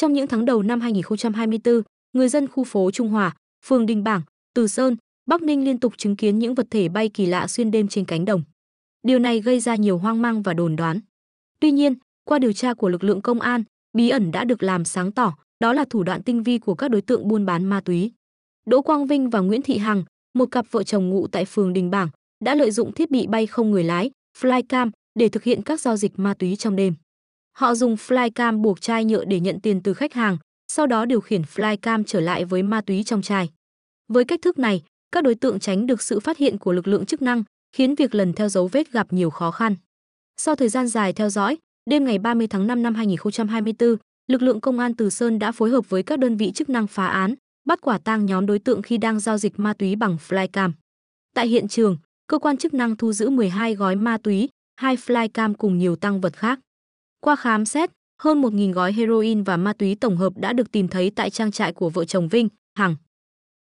Trong những tháng đầu năm 2024, người dân khu phố Trung Hòa, phường Đình Bảng, Từ Sơn, Bắc Ninh liên tục chứng kiến những vật thể bay kỳ lạ xuyên đêm trên cánh đồng. Điều này gây ra nhiều hoang mang và đồn đoán. Tuy nhiên, qua điều tra của lực lượng công an, bí ẩn đã được làm sáng tỏ, đó là thủ đoạn tinh vi của các đối tượng buôn bán ma túy. Đỗ Quang Vinh và Nguyễn Thị Hằng, một cặp vợ chồng ngụ tại phường Đình Bảng, đã lợi dụng thiết bị bay không người lái, flycam để thực hiện các giao dịch ma túy trong đêm. Họ dùng flycam buộc chai nhựa để nhận tiền từ khách hàng, sau đó điều khiển flycam trở lại với ma túy trong chai. Với cách thức này, các đối tượng tránh được sự phát hiện của lực lượng chức năng, khiến việc lần theo dấu vết gặp nhiều khó khăn. Sau thời gian dài theo dõi, đêm ngày 30 tháng 5 năm 2024, lực lượng công an Từ Sơn đã phối hợp với các đơn vị chức năng phá án, bắt quả tang nhóm đối tượng khi đang giao dịch ma túy bằng flycam. Tại hiện trường, cơ quan chức năng thu giữ 12 gói ma túy, hai flycam cùng nhiều tăng vật khác. Qua khám xét, hơn 1.000 gói heroin và ma túy tổng hợp đã được tìm thấy tại trang trại của vợ chồng Vinh, Hằng.